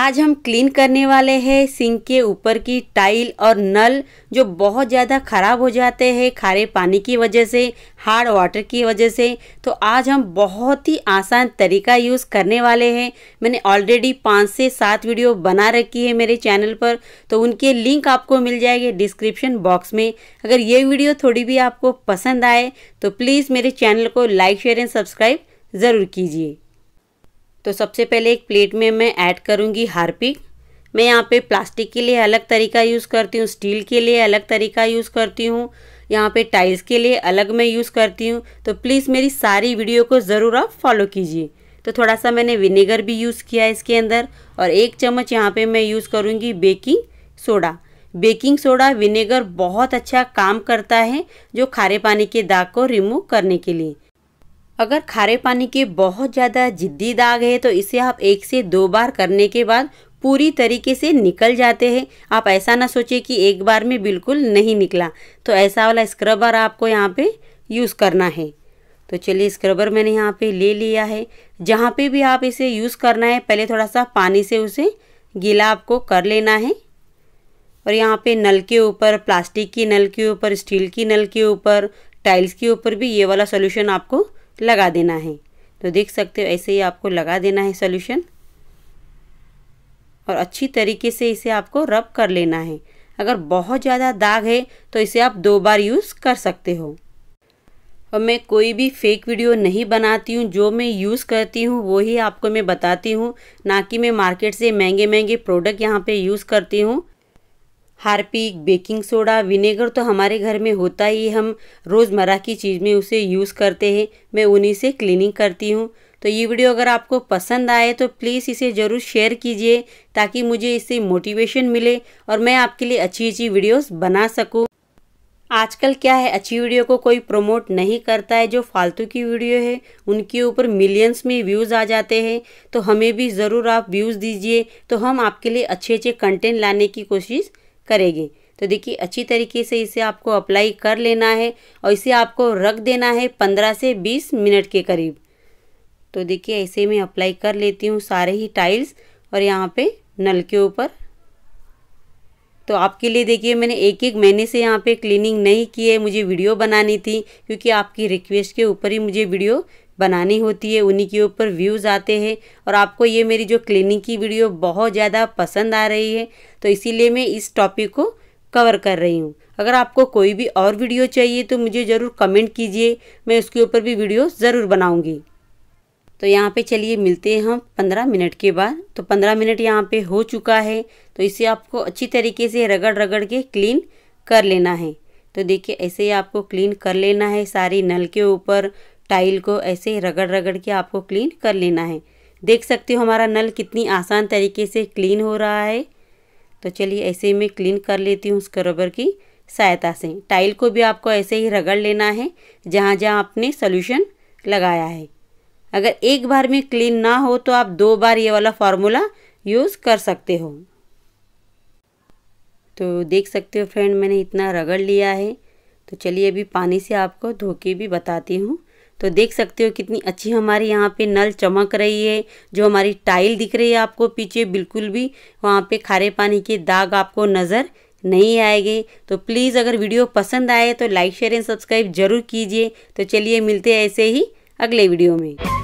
आज हम क्लीन करने वाले हैं सिंक के ऊपर की टाइल और नल जो बहुत ज़्यादा ख़राब हो जाते हैं खारे पानी की वजह से हार्ड वाटर की वजह से तो आज हम बहुत ही आसान तरीका यूज़ करने वाले हैं मैंने ऑलरेडी पाँच से सात वीडियो बना रखी है मेरे चैनल पर तो उनके लिंक आपको मिल जाएंगे डिस्क्रिप्शन बॉक्स में अगर ये वीडियो थोड़ी भी आपको पसंद आए तो प्लीज़ मेरे चैनल को लाइक शेयर एंड सब्सक्राइब ज़रूर कीजिए तो सबसे पहले एक प्लेट में मैं ऐड करूँगी हारपिक मैं यहाँ पे प्लास्टिक के लिए अलग तरीका यूज़ करती हूँ स्टील के लिए अलग तरीका यूज़ करती हूँ यहाँ पे टाइल्स के लिए अलग मैं यूज़ करती हूँ तो प्लीज़ मेरी सारी वीडियो को ज़रूर आप फॉलो कीजिए तो थोड़ा सा मैंने विनेगर भी यूज़ किया है इसके अंदर और एक चम्मच यहाँ पे मैं यूज़ करूँगी baking soda baking soda vinegar बहुत अच्छा काम करता है जो खारे पानी के दाग को रिमूव करने के लिए अगर खारे पानी के बहुत ज़्यादा जिद्दी दाग है तो इसे आप एक से दो बार करने के बाद पूरी तरीके से निकल जाते हैं आप ऐसा ना सोचिए कि एक बार में बिल्कुल नहीं निकला तो ऐसा वाला स्क्रबर आपको यहाँ पे यूज़ करना है तो चलिए स्क्रबर मैंने यहाँ पे ले लिया है जहाँ पे भी आप इसे यूज़ करना है पहले थोड़ा सा पानी से उसे गीला आपको कर लेना है और यहाँ पे नल के ऊपर प्लास्टिक की नल के ऊपर स्टील की नल के ऊपर टाइल्स के ऊपर भी ये वाला सोल्यूशन आपको लगा देना है तो देख सकते हो ऐसे ही आपको लगा देना है सॉल्यूशन और अच्छी तरीके से इसे आपको रब कर लेना है अगर बहुत ज़्यादा दाग है तो इसे आप दो बार यूज़ कर सकते हो और मैं कोई भी फेक वीडियो नहीं बनाती हूँ जो मैं यूज़ करती हूँ वही आपको मैं बताती हूँ ना कि मैं मार्केट से महंगे महंगे प्रोडक्ट यहाँ पे यूज़ करती हूँ हार्पिक बेकिंग सोडा विनेगर तो हमारे घर में होता ही हम रोज़मर्रा की चीज़ में उसे यूज़ करते हैं मैं उन्हीं से क्लीनिंग करती हूँ तो ये वीडियो अगर आपको पसंद आए तो प्लीज़ इसे ज़रूर शेयर कीजिए ताकि मुझे इससे मोटिवेशन मिले और मैं आपके लिए अच्छी अच्छी वीडियोस बना सकूँ आजकल क्या है अच्छी वीडियो को कोई प्रमोट नहीं करता है जो फालतू की वीडियो है उनके ऊपर मिलियंस में व्यूज़ आ जाते हैं तो हमें भी ज़रूर आप व्यूज़ दीजिए तो हम आपके लिए अच्छे अच्छे कंटेंट लाने की कोशिश करेंगे तो देखिए अच्छी तरीके से इसे आपको अप्लाई कर लेना है और इसे आपको रख देना है पंद्रह से बीस मिनट के करीब तो देखिए ऐसे मैं अप्लाई कर लेती हूँ सारे ही टाइल्स और यहाँ पे नल के ऊपर तो आपके लिए देखिए मैंने एक एक महीने से यहाँ पे क्लीनिंग नहीं की है मुझे वीडियो बनानी थी क्योंकि आपकी रिक्वेस्ट के ऊपर ही मुझे वीडियो बनानी होती है उन्हीं के ऊपर व्यूज़ आते हैं और आपको ये मेरी जो क्लीनिंग की वीडियो बहुत ज़्यादा पसंद आ रही है तो इसीलिए मैं इस टॉपिक को कवर कर रही हूँ अगर आपको कोई भी और वीडियो चाहिए तो मुझे ज़रूर कमेंट कीजिए मैं उसके ऊपर भी वीडियो ज़रूर बनाऊँगी तो यहाँ पे चलिए मिलते हैं हम पंद्रह मिनट के बाद तो पंद्रह मिनट यहाँ पे हो चुका है तो इसे आपको अच्छी तरीके से रगड़ रगड़ के क्लीन कर लेना है तो देखिए ऐसे ही आपको क्लीन कर लेना है सारी नल के ऊपर टाइल को ऐसे रगड़ रगड़ के आपको क्लीन कर लेना है देख सकते हो हमारा नल कितनी आसान तरीके से क्लीन हो रहा है तो चलिए ऐसे ही मैं क्लीन कर लेती हूँ स्क्रबर की सहायता से टाइल को भी आपको ऐसे ही रगड़ लेना है जहाँ जहाँ आपने सोल्यूशन लगाया है अगर एक बार में क्लीन ना हो तो आप दो बार ये वाला फार्मूला यूज़ कर सकते हो तो देख सकते हो फ्रेंड मैंने इतना रगड़ लिया है तो चलिए अभी पानी से आपको धो के भी बताती हूँ तो देख सकते हो कितनी अच्छी हमारे यहाँ पे नल चमक रही है जो हमारी टाइल दिख रही है आपको पीछे बिल्कुल भी वहाँ पे खारे पानी के दाग आपको नज़र नहीं आएंगे तो प्लीज़ अगर वीडियो पसंद आए तो लाइक शेयर एंड सब्सक्राइब जरूर कीजिए तो चलिए मिलते हैं ऐसे ही अगले वीडियो में